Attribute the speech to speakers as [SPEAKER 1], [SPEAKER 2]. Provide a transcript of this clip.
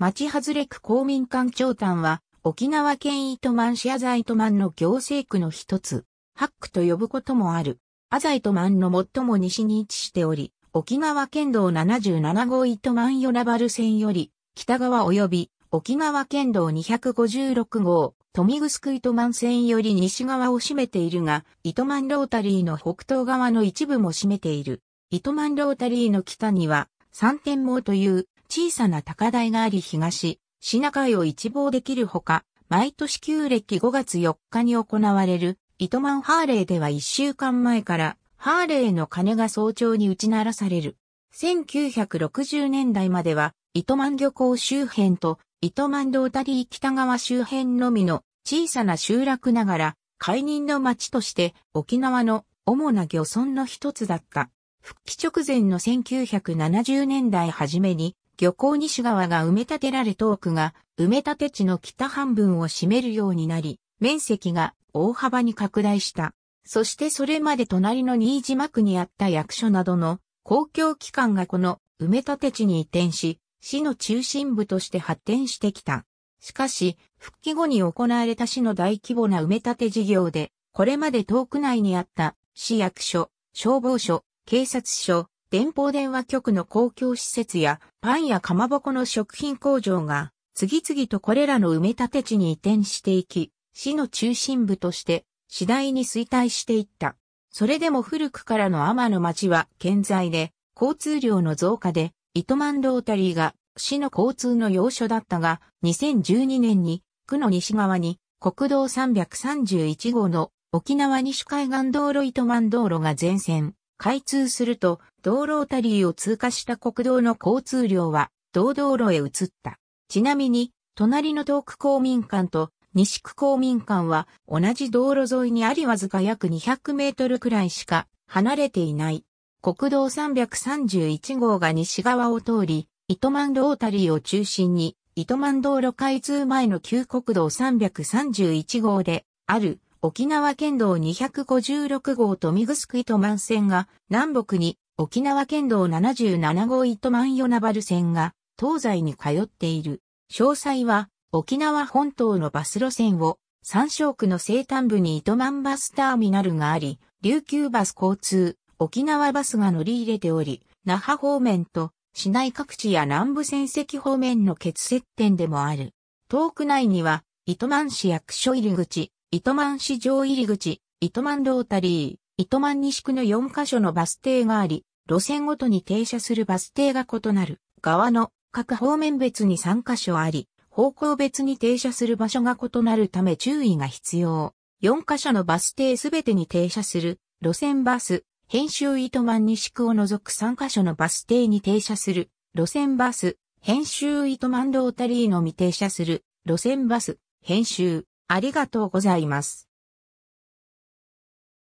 [SPEAKER 1] 町外れ区公民館長官は、沖縄県糸満市アザイトマンの行政区の一つ、ハックと呼ぶこともある。アザイトマンの最も西に位置しており、沖縄県道77号糸満与那原線より、北側及び沖縄県道256号、富城糸満線より西側を占めているが、糸満ロータリーの北東側の一部も占めている。糸満ロータリーの北には、三天網という小さな高台があり東、シナ海を一望できるほか、毎年旧暦5月4日に行われる、糸満ハーレーでは1週間前から、ハーレーの鐘が早朝に打ち鳴らされる。1960年代までは、糸満漁港周辺と、糸満道タリー北側周辺のみの小さな集落ながら、海人の町として沖縄の主な漁村の一つだった。復帰直前の1970年代初めに漁港西側が埋め立てられ遠くが埋め立て地の北半分を占めるようになり、面積が大幅に拡大した。そしてそれまで隣の新島区にあった役所などの公共機関がこの埋め立て地に移転し、市の中心部として発展してきた。しかし、復帰後に行われた市の大規模な埋め立て事業で、これまで遠く内にあった市役所、消防署、警察署、電報電話局の公共施設やパンやかまぼこの食品工場が次々とこれらの埋め立て地に移転していき、市の中心部として次第に衰退していった。それでも古くからの天の町は健在で、交通量の増加で、糸満ロータリーが市の交通の要所だったが、2012年に区の西側に国道331号の沖縄西海岸道路糸満道路が全線開通すると、道路ータリーを通過した国道の交通量は、道道路へ移った。ちなみに、隣の東区公民館と西区公民館は同じ道路沿いにありわずか約200メートルくらいしか離れていない。国道331号が西側を通り、糸満ロータリーを中心に、糸満道路開通前の旧国道331号である沖縄県道256号と見ぐすく糸満線が南北に沖縄県道77号糸満与那原線が東西に通っている。詳細は沖縄本島のバス路線を三省区の西端部に糸満バスターミナルがあり、琉球バス交通、沖縄バスが乗り入れており、那覇方面と市内各地や南部戦跡方面の結接点でもある。遠く内には糸満市役所入口、糸満市場入り口、糸満ロータリー、糸満西区の4カ所のバス停があり、路線ごとに停車するバス停が異なる側の各方面別に3カ所あり、方向別に停車する場所が異なるため注意が必要。4カ所のバス停すべてに停車する路線バス、編集糸満西区を除く3カ所のバス停に停車する路線バス、編集糸満ロータリーのみ停車する路線バス、編集ありがとうございます。